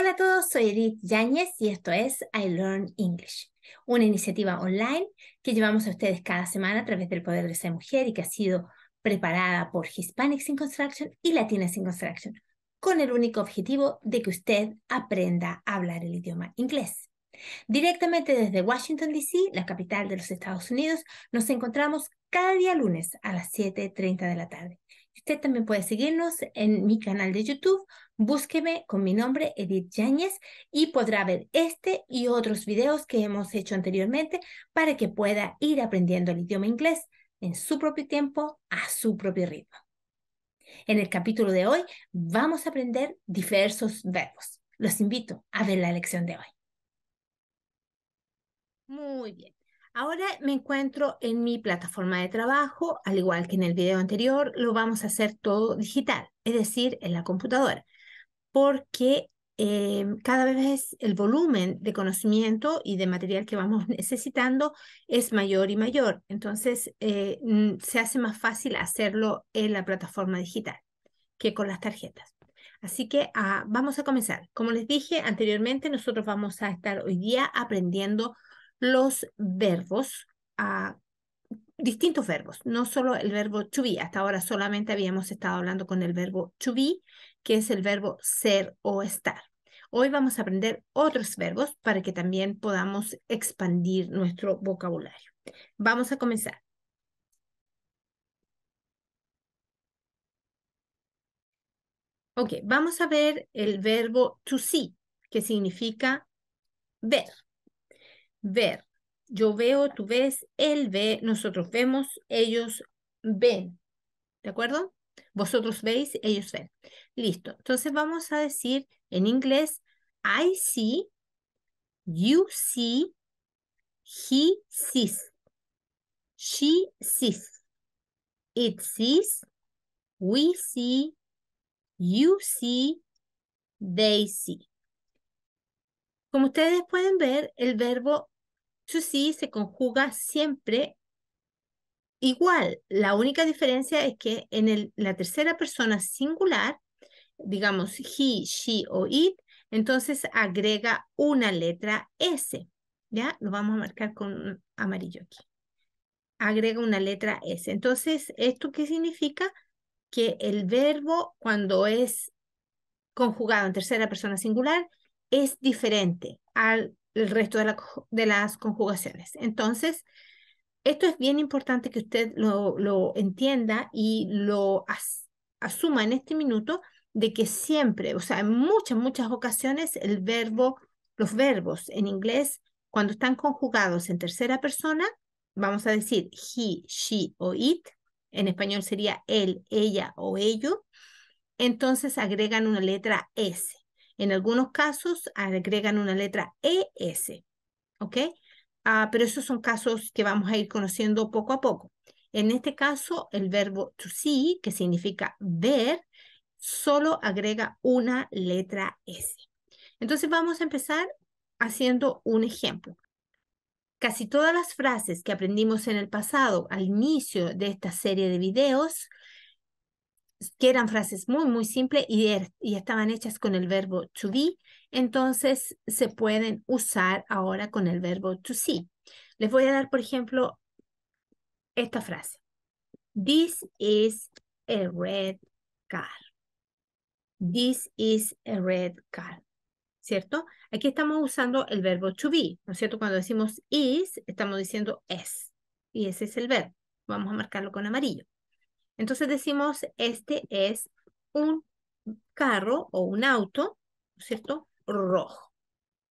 Hola a todos, soy Edith Yáñez y esto es I Learn English, una iniciativa online que llevamos a ustedes cada semana a través del poder de ser mujer y que ha sido preparada por Hispanics in Construction y Latinas in Construction, con el único objetivo de que usted aprenda a hablar el idioma inglés. Directamente desde Washington, D.C., la capital de los Estados Unidos, nos encontramos cada día lunes a las 7.30 de la tarde Usted también puede seguirnos en mi canal de YouTube. Búsqueme con mi nombre, Edith Yáñez, y podrá ver este y otros videos que hemos hecho anteriormente para que pueda ir aprendiendo el idioma inglés en su propio tiempo, a su propio ritmo. En el capítulo de hoy vamos a aprender diversos verbos. Los invito a ver la lección de hoy. Muy bien. Ahora me encuentro en mi plataforma de trabajo, al igual que en el video anterior, lo vamos a hacer todo digital, es decir, en la computadora, porque eh, cada vez el volumen de conocimiento y de material que vamos necesitando es mayor y mayor, entonces eh, se hace más fácil hacerlo en la plataforma digital que con las tarjetas. Así que ah, vamos a comenzar. Como les dije anteriormente, nosotros vamos a estar hoy día aprendiendo los verbos, ah, distintos verbos, no solo el verbo to be. Hasta ahora solamente habíamos estado hablando con el verbo to be, que es el verbo ser o estar. Hoy vamos a aprender otros verbos para que también podamos expandir nuestro vocabulario. Vamos a comenzar. Ok, vamos a ver el verbo to see, que significa ver ver. Yo veo, tú ves, él ve, nosotros vemos, ellos ven. ¿De acuerdo? Vosotros veis, ellos ven. Listo. Entonces vamos a decir en inglés, I see, you see, he sees, she sees, it sees, we see, you see, they see. Como ustedes pueden ver, el verbo sí, se conjuga siempre igual. La única diferencia es que en la tercera persona singular, digamos he, she o it, entonces agrega una letra S. ¿Ya? Lo vamos a marcar con amarillo aquí. Agrega una letra S. Entonces, ¿esto qué significa? Que el verbo cuando es conjugado en tercera persona singular es diferente al el resto de, de las conjugaciones. Entonces, esto es bien importante que usted lo, entienda y lo asuma en este minuto de que siempre, o sea, en muchas, muchas ocasiones el verbo, los verbos en inglés, cuando están conjugados en tercera persona, vamos a decir he, she o it, en español sería él, ella o ello, entonces agregan una letra S. En algunos casos agregan una letra ES, ¿ok? Ah, pero esos son casos que vamos a ir conociendo poco a poco. En este caso, el verbo to see, que significa ver, solo agrega una letra S. Entonces vamos a empezar haciendo un ejemplo. Casi todas las frases que aprendimos en el pasado al inicio de esta serie de videos que eran frases muy, muy simples er, y, estaban hechas con el verbo to be, entonces se pueden usar ahora con el verbo to see. Les voy a dar, por ejemplo, esta frase. This is a red car. This is a red car. ¿Cierto? Aquí estamos usando el verbo to be, ¿no es cierto? Cuando decimos is, estamos diciendo es. Y ese es el verbo. Vamos a marcarlo con amarillo. Entonces decimos, este es un carro o un auto, ¿cierto? Rojo.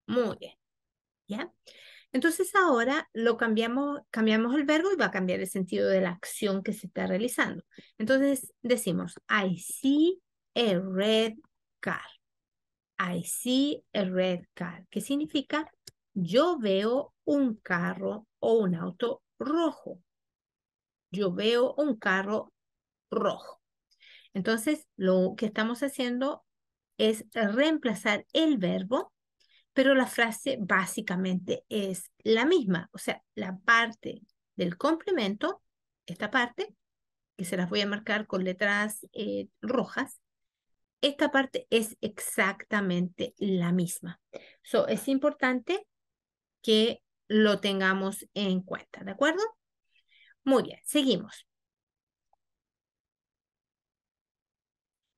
Muy bien. ¿Ya? Entonces ahora lo cambiamos, cambiamos el verbo y va a cambiar el sentido de la acción que se está realizando. Entonces decimos, I see a red car. I see a red car, ¿Qué significa yo veo un carro o un auto rojo. Yo veo un carro rojo. Entonces, lo que estamos haciendo es reemplazar el verbo, pero la frase básicamente es la misma, o sea, la parte del complemento, esta parte, que se las voy a marcar con letras eh, rojas, esta parte es exactamente la misma. So, es importante que lo tengamos en cuenta, ¿de acuerdo? Muy bien, seguimos.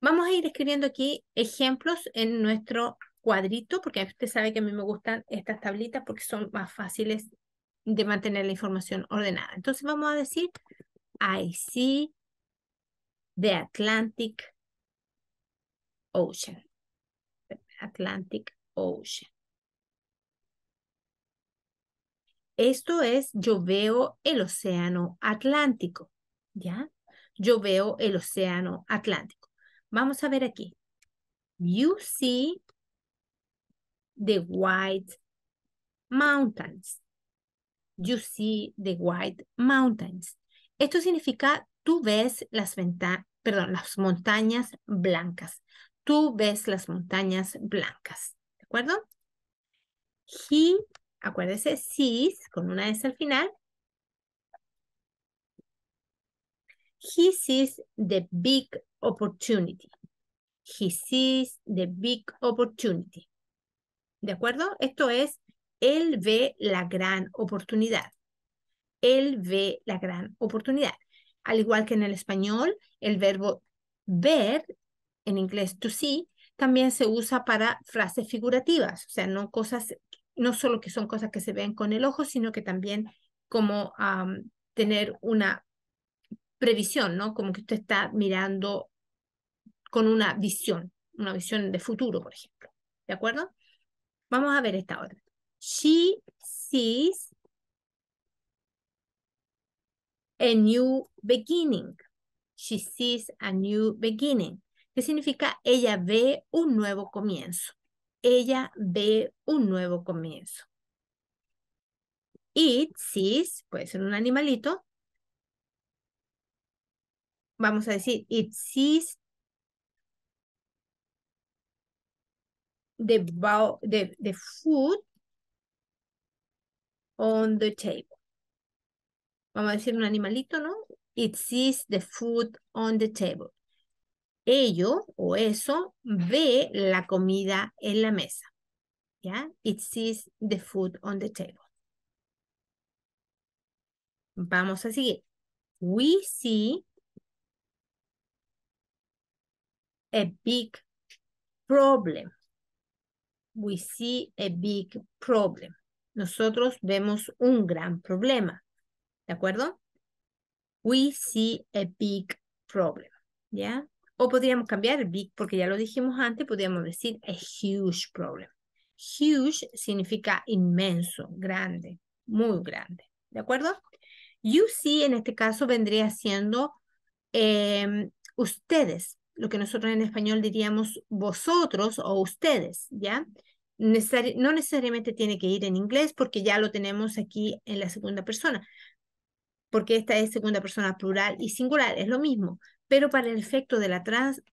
Vamos a ir escribiendo aquí ejemplos en nuestro cuadrito, porque usted sabe que a mí me gustan estas tablitas porque son más fáciles de mantener la información ordenada. Entonces vamos a decir, I see the Atlantic Ocean. Atlantic Ocean. Esto es, yo veo el océano Atlántico, ¿ya? Yo veo el océano Atlántico. Vamos a ver aquí. You see the white mountains. You see the white mountains. Esto significa tú ves las perdón, las montañas blancas. Tú ves las montañas blancas. ¿De acuerdo? He, acuérdese, sees, con una S al final, He sees the big opportunity. He sees the big opportunity. ¿De acuerdo? Esto es, él ve la gran oportunidad. Él ve la gran oportunidad. Al igual que en el español, el verbo ver, en inglés to see, también se usa para frases figurativas, o sea, no cosas, no solo que son cosas que se ven con el ojo, sino que también como tener una previsión, ¿no? Como que usted está mirando con una visión, una visión de futuro, por ejemplo. ¿De acuerdo? Vamos a ver esta otra. She sees a new beginning. She sees a new beginning. ¿Qué significa? Ella ve un nuevo comienzo. Ella ve un nuevo comienzo. It sees, puede ser un animalito, vamos a decir, it sees the, food on the table. Vamos a decir un animalito, ¿no? It sees the food on the table. Ello o eso ve la comida en la mesa. ¿Ya? It sees the food on the table. Vamos a seguir. We see a big problem. We see a big problem. Nosotros vemos un gran problema. ¿De acuerdo? We see a big problem. ¿Ya? O podríamos cambiar big porque ya lo dijimos antes, podríamos decir a huge problem. Huge significa inmenso, grande, muy grande. ¿De acuerdo? You see en este caso vendría siendo em, ustedes lo que nosotros en español diríamos vosotros o ustedes, ¿ya? no necesariamente tiene que ir en inglés porque ya lo tenemos aquí en la segunda persona, porque esta es segunda persona plural y singular, es lo mismo, pero para el efecto de la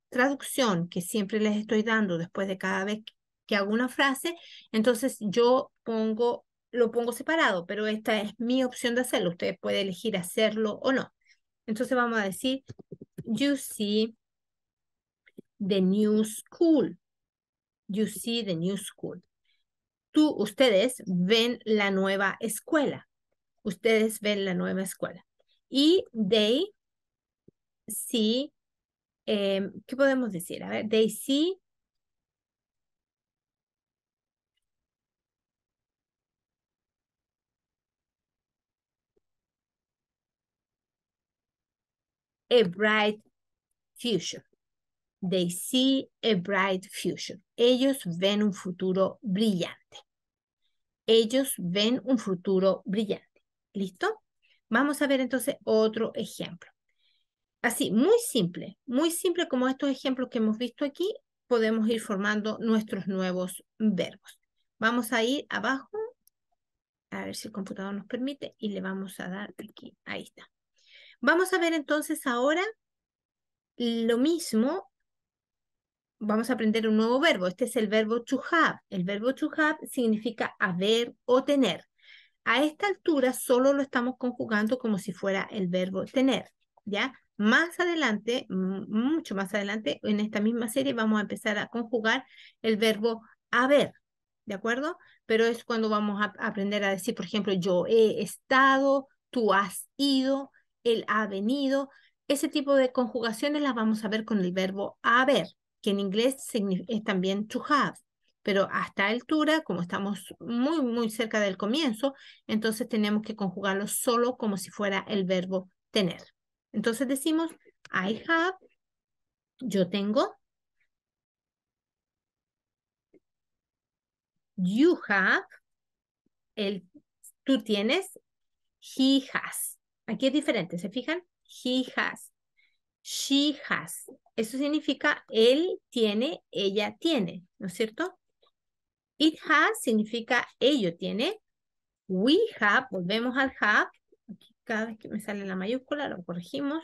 traducción que siempre les estoy dando después de cada vez que hago una frase, entonces yo pongo, lo pongo separado, pero esta es mi opción de hacerlo, usted puede elegir hacerlo o no. Entonces vamos a decir, you see the new school. You see the new school. Tú, ustedes ven la nueva escuela. Ustedes ven la nueva escuela. Y they see, em, ¿qué podemos decir? A ver, they see a bright future. They see a bright future. Ellos ven un futuro brillante. Ellos ven un futuro brillante. ¿Listo? Vamos a ver entonces otro ejemplo. Así, muy simple, muy simple como estos ejemplos que hemos visto aquí, podemos ir formando nuestros nuevos verbos. Vamos a ir abajo, a ver si el computador nos permite, y le vamos a dar aquí, ahí está. Vamos a ver entonces ahora lo mismo vamos a aprender un nuevo verbo. Este es el verbo to have. El verbo to have significa haber o tener. A esta altura solo lo estamos conjugando como si fuera el verbo tener, ¿ya? Más adelante, mucho más adelante, en esta misma serie vamos a empezar a conjugar el verbo haber, ¿de acuerdo? Pero es cuando vamos a aprender a decir, por ejemplo, yo he estado, tú has ido, él ha venido. Ese tipo de conjugaciones las vamos a ver con el verbo haber, que en inglés es también to have, pero hasta altura, como estamos muy, muy cerca del comienzo, entonces tenemos que conjugarlo solo como si fuera el verbo tener. Entonces decimos, I have, yo tengo, you have, el, tú tienes, he has. Aquí es diferente, ¿se fijan? He has, she has, eso significa él tiene, ella tiene, ¿no es cierto? It has significa ello tiene. We have, volvemos al have. Aquí cada vez que me sale la mayúscula lo corregimos.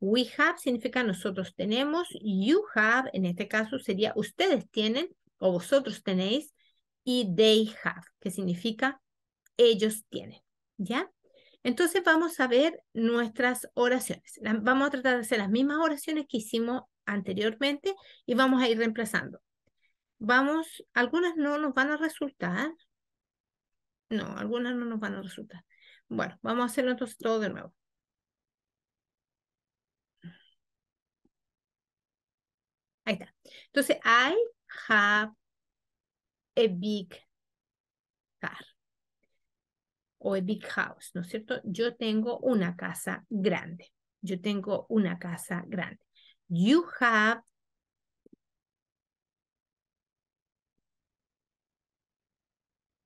We have significa nosotros tenemos. You have, en este caso sería ustedes tienen o vosotros tenéis. Y they have, que significa ellos tienen. ¿Ya? Entonces vamos a ver nuestras oraciones. Vamos a tratar de hacer las mismas oraciones que hicimos anteriormente y vamos a ir reemplazando. Vamos, algunas no nos van a resultar. No, algunas no nos van a resultar. Bueno, vamos a hacerlo entonces todo de nuevo. Ahí está. Entonces, I have a big car. O a big house, ¿no es cierto? Yo tengo una casa grande. Yo tengo una casa grande you have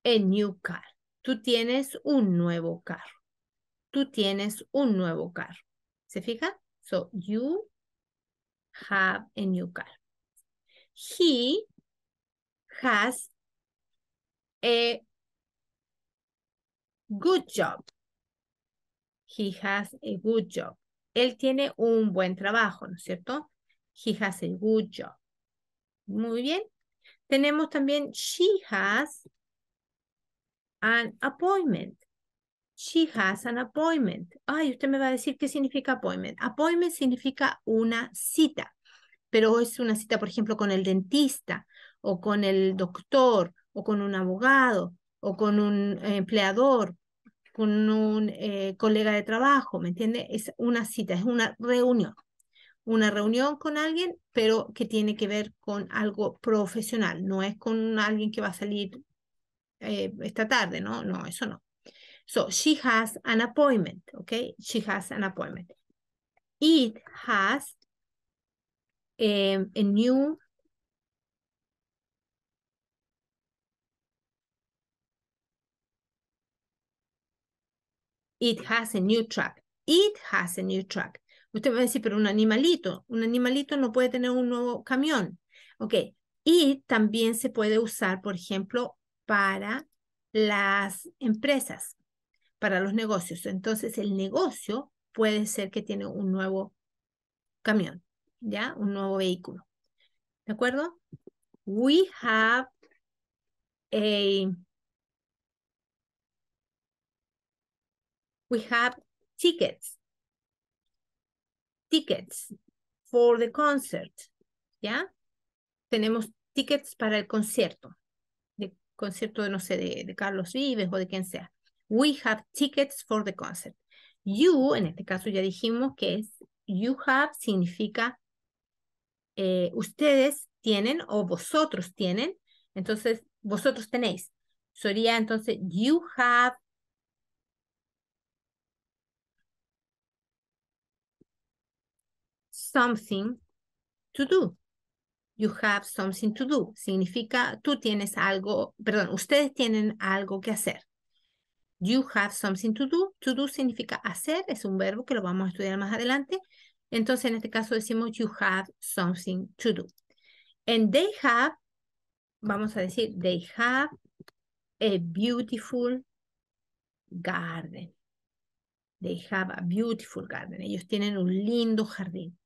a new car. Tú tienes un nuevo carro. Tú tienes un nuevo carro. ¿Se fija? So, you have a new car. He has a good job. He has a good job él tiene un buen trabajo, ¿no es cierto? He has a good job. Muy bien. Tenemos también she has an appointment. She has an appointment. Ay, usted me va a decir qué significa appointment. Appointment significa una cita, pero es una cita, por ejemplo, con el dentista o con el doctor o con un abogado o con un empleador con un eh, colega de trabajo, ¿me entiende? Es una cita, es una reunión. Una reunión con alguien, pero que tiene que ver con algo profesional, no es con alguien que va a salir eh, esta tarde, ¿no? No, eso no. So, she has an appointment, ¿ok? She has an appointment. It has em, a new It has a new truck. It has a new track. Usted va a decir, pero un animalito, un animalito no puede tener un nuevo camión. Ok, y también se puede usar, por ejemplo, para las empresas, para los negocios. Entonces, el negocio puede ser que tiene un nuevo camión, ¿ya? Un nuevo vehículo. ¿De acuerdo? We have a we have tickets. Tickets for the concert. ¿Ya? Tenemos tickets para el concierto. De concierto, de, no sé, de, Carlos Vives o de quien sea. We have tickets for the concert. You, en este caso ya dijimos que es you have significa eh, ustedes tienen o vosotros tienen. Entonces, vosotros tenéis. Sería entonces you have something to do. You have something to do. Significa tú tienes algo, perdón, ustedes tienen algo que hacer. You have something to do. To do significa hacer, es un verbo que lo vamos a estudiar más adelante. Entonces, en este caso decimos you have something to do. And they have, vamos a decir, they have a beautiful garden. They have a beautiful garden. Ellos tienen un lindo jardín.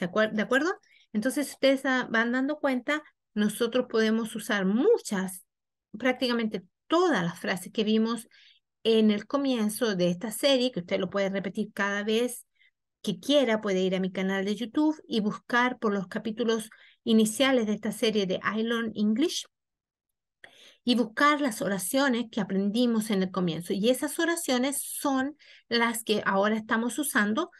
¿De acuerdo? Entonces ustedes van dando cuenta, nosotros podemos usar muchas, prácticamente todas las frases que vimos en el comienzo de esta serie, que usted lo puede repetir cada vez que quiera, puede ir a mi canal de YouTube y buscar por los capítulos iniciales de esta serie de I Learn English y buscar las oraciones que aprendimos en el comienzo. Y esas oraciones son las que ahora estamos usando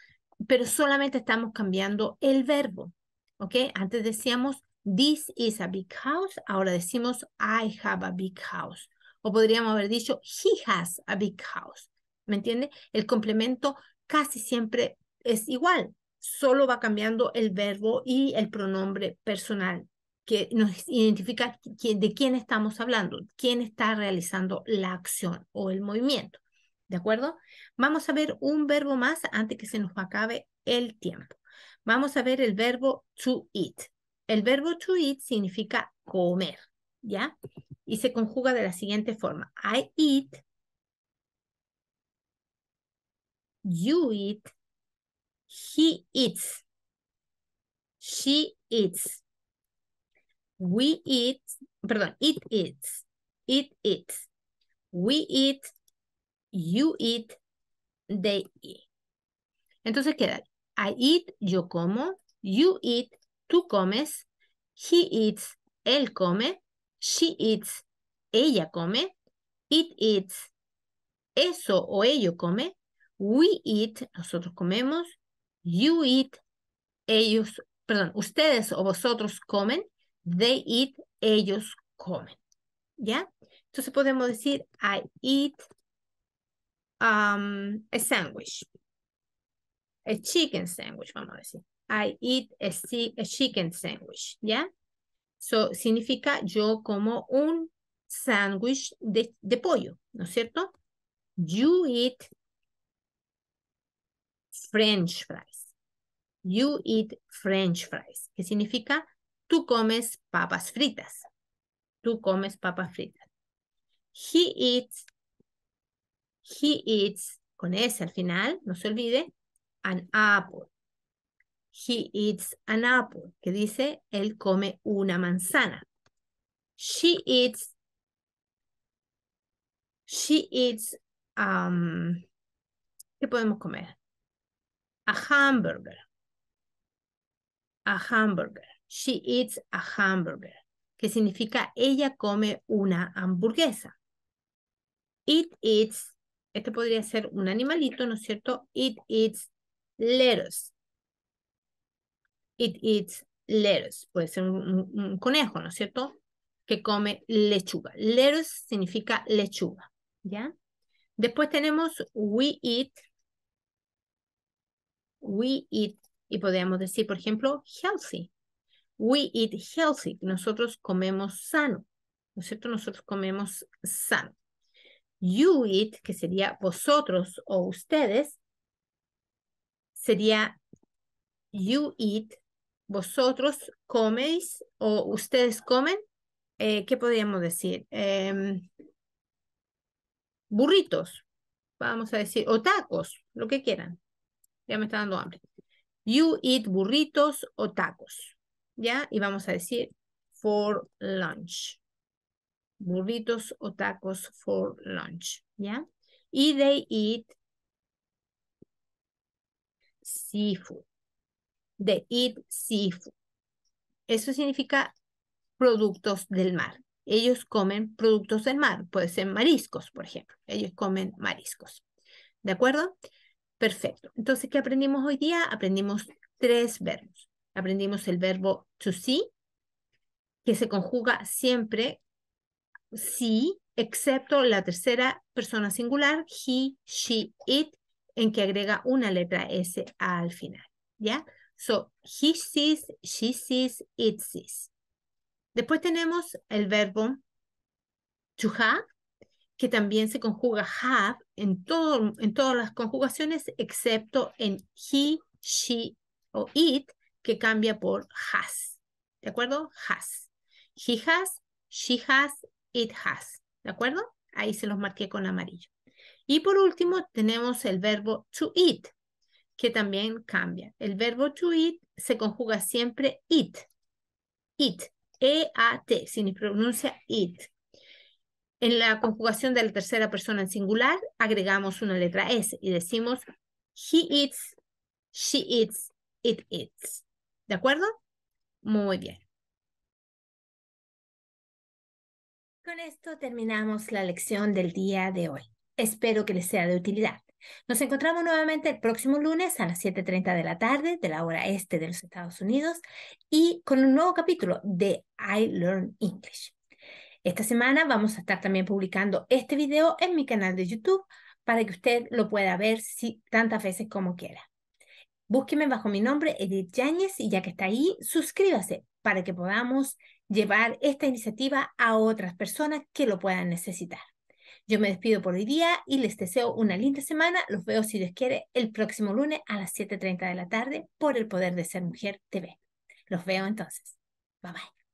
pero solamente estamos cambiando el verbo. ¿Ok? Antes decíamos, this is a big house, ahora decimos, I have a big house. O podríamos haber dicho, he has a big house. ¿Me entiende? El complemento casi siempre es igual, solo va cambiando el verbo y el pronombre personal que nos identifica de quién estamos hablando, quién está realizando la acción o el movimiento. ¿De acuerdo? Vamos a ver un verbo más antes que se nos acabe el tiempo. Vamos a ver el verbo to eat. El verbo to eat significa comer, ¿ya? Y se conjuga de la siguiente forma. I eat. You eat. He eats. She eats. We eat. Perdón, it eats. It eats. We eat. You eat, they eat. Entonces queda, I eat, yo como, you eat, tú comes, he eats, él come, she eats, ella come, it eats, eso o ello come, we eat, nosotros comemos, you eat, ellos, perdón, ustedes o vosotros comen, they eat, ellos comen. ¿Ya? Entonces podemos decir, I eat, Um, a sandwich. A chicken sandwich, vamos a decir. I eat a, chicken sandwich, ¿ya? So, significa yo como un sandwich de, de pollo, ¿no es cierto? You eat french fries. You eat french fries, que significa tú comes papas fritas. Tú comes papas fritas. He eats He eats, con S al final, no se olvide, an apple. He eats an apple, que dice, él come una manzana. She eats, she eats, um, ¿qué podemos comer? A hamburger. A hamburger. She eats a hamburger, que significa ella come una hamburguesa. It eats este podría ser un animalito, ¿no es cierto? It eats lettuce. It eats lettuce. Puede ser un, conejo, ¿no es cierto? Que come lechuga. Lettuce significa lechuga, ¿ya? Después tenemos we eat. We eat. Y podríamos decir, por ejemplo, healthy. We eat healthy. Nosotros comemos sano. ¿No es cierto? Nosotros comemos sano you eat, que sería vosotros o ustedes, sería you eat, vosotros coméis o ustedes comen, eh, ¿qué podríamos decir? Em, burritos, vamos a decir, o tacos, lo que quieran. Ya me está dando hambre. You eat burritos o tacos, ¿ya? Y vamos a decir for lunch burritos o tacos for lunch, ¿ya? Y they eat seafood. They eat seafood. Eso significa productos del mar. Ellos comen productos del mar, puede ser mariscos, por ejemplo. Ellos comen mariscos. ¿De acuerdo? Perfecto. Entonces, ¿qué aprendimos hoy día? Aprendimos tres verbos. Aprendimos el verbo to see, que se conjuga siempre sí, excepto la tercera persona singular, he, she, it, en que agrega una letra S al final, ¿ya? So, he sees, she sees, it sees. Después tenemos el verbo to have, que también se conjuga have en, todo, en todas las conjugaciones, excepto en he, she o it, que cambia por has. ¿De acuerdo? Has. He has, she has, it has. ¿De acuerdo? Ahí se los marqué con amarillo. Y por último tenemos el verbo to eat, que también cambia. El verbo to eat se conjuga siempre it. It. E-A-T. Se pronuncia it. En la conjugación de la tercera persona en singular agregamos una letra S y decimos he eats, she eats, it eats. ¿De acuerdo? Muy bien. Con esto terminamos la lección del día de hoy. Espero que les sea de utilidad. Nos encontramos nuevamente el próximo lunes a las 7.30 de la tarde de la hora este de los Estados Unidos y con un nuevo capítulo de I Learn English. Esta semana vamos a estar también publicando este video en mi canal de YouTube para que usted lo pueda ver si, tantas veces como quiera. Búsqueme bajo mi nombre Edith Yáñez y ya que está ahí, suscríbase para que podamos llevar esta iniciativa a otras personas que lo puedan necesitar. Yo me despido por hoy día y les deseo una linda semana. Los veo, si les quiere, el próximo lunes a las 7.30 de la tarde por el Poder de Ser Mujer TV. Los veo entonces. Bye bye.